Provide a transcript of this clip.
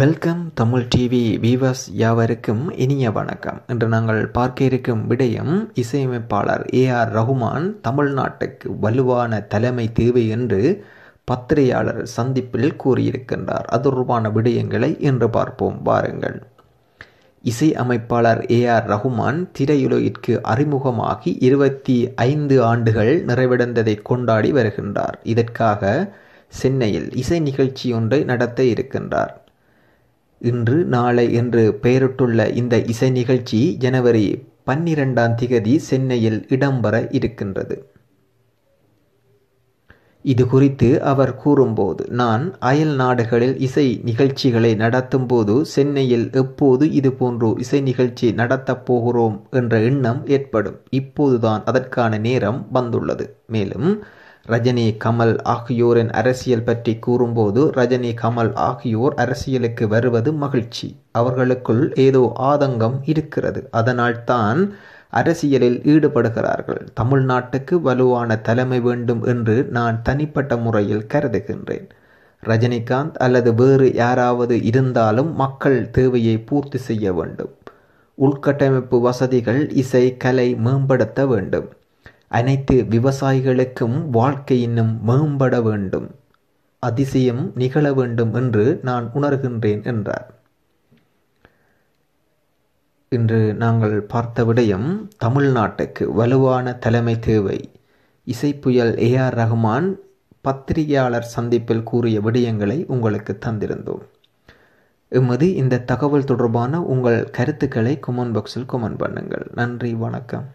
welcome Tamil TV viewers யாவருக்கும் இனிய வணக்கம் இன்று நாங்கள் பார்க்க இருக்கும் விடயம் இசையமைப்பாளர் ஏ ஆர் ரகுமான் தமிழ்நாட்டுக்கு வலுவான தலைமை தேவை என்று பத்திரிகையாளர் சந்திப்பில் கூறியிருக்கின்றார் அது தொடர்பான விடயங்களை இன்று பார்ப்போம் வாருங்கள் இசை அமைப்பாளர் ஏ ஆர் ரகுமான் திரையுலகிற்கு அறிமுகமாகி இருபத்தி ஐந்து ஆண்டுகள் நிறைவடைந்ததை கொண்டாடி வருகின்றார் இதற்காக சென்னையில் இசை நிகழ்ச்சி ஒன்றை நடத்த இருக்கின்றார் இன்று நாளை என்று பெயரிட்டுள்ள இந்த இசை நிகழ்ச்சி ஜனவரி பன்னிரெண்டாம் திகதி சென்னையில் இடம்பெற இருக்கின்றது இது குறித்து அவர் கூறும்போது நான் அயல் நாடுகளில் இசை நிகழ்ச்சிகளை நடத்தும் போது சென்னையில் எப்போது இது போன்றோ இசை நிகழ்ச்சி நடத்தப் போகிறோம் என்ற எண்ணம் ஏற்படும் இப்போதுதான் அதற்கான நேரம் வந்துள்ளது மேலும் ரஜினி கமல் ஆகியோரின் அரசியல் பற்றி கூறும்போது ரஜினி கமல் ஆகியோர் அரசியலுக்கு வருவது மகிழ்ச்சி அவர்களுக்குள் ஏதோ ஆதங்கம் இருக்கிறது அதனால்தான் அரசியலில் ஈடுபடுகிறார்கள் தமிழ்நாட்டுக்கு வலுவான தலைமை வேண்டும் என்று நான் தனிப்பட்ட முறையில் கருதுகின்றேன் ரஜினிகாந்த் அல்லது வேறு யாராவது இருந்தாலும் மக்கள் தேவையை பூர்த்தி செய்ய வேண்டும் உள்கட்டமைப்பு வசதிகள் இசை கலை மேம்படுத்த வேண்டும் அனைத்து விவசாயிகளுக்கும் வாழ்க்கை இன்னும் மேம்பட வேண்டும் அதிசயம் நிகழ வேண்டும் என்று நான் உணர்கின்றேன் என்றார் இன்று நாங்கள் பார்த்த விடயம் தமிழ்நாட்டுக்கு வலுவான தலைமை தேவை இசைப்புயல் ஏ ஆர் ரஹ்மான் பத்திரிகையாளர் சந்திப்பில் கூறிய விடயங்களை உங்களுக்கு தந்திருந்தோம் எமது இந்த தகவல் தொடர்பான உங்கள் கருத்துக்களை கொமெண்ட் பாக்ஸில் கொமெண்ட் பண்ணுங்கள் நன்றி வணக்கம்